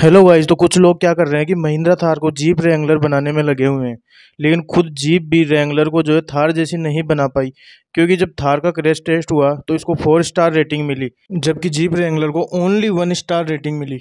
hello guys तो कुछ लोग क्या कर रहे हैं कि महिंद्रा थार को जीप रेंगलर बनाने में लगे हुए हैं लेकिन खुद जीप भी रेंगलर को जो है थार जैसी नहीं बना पाई क्योंकि जब थार का क्रेश टेस्ट हुआ तो इसको फोर स्टार रेटिंग मिली जबकि जीप रेंगलर को ओनली वन स्टार रेटिंग मिली